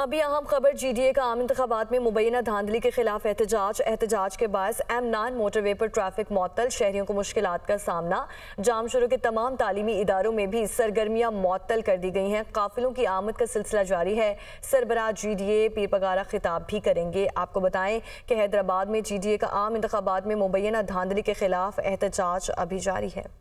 अभी अहम खबर जी डी ए का आम इंतबात में मुबैना धांधली के खिलाफ एहतजाज एहतजाज के बायस एम नान मोटरवे पर ट्रैफिक मअतल शहरियों को मुश्किल का सामना जाम शुरू के तमाम तालीमी इदारों में भी सरगर्मियाँ मअतल कर दी गई हैं काफिलों की आमद का सिलसिला जारी है सरबराह जी डी ए पीर पगारा खिताब भी करेंगे आपको बताएं कि हैदराबाद में जी डी ए का आम इंतबात में मुबैना धांधली के खिलाफ एहतजाज अभी जारी है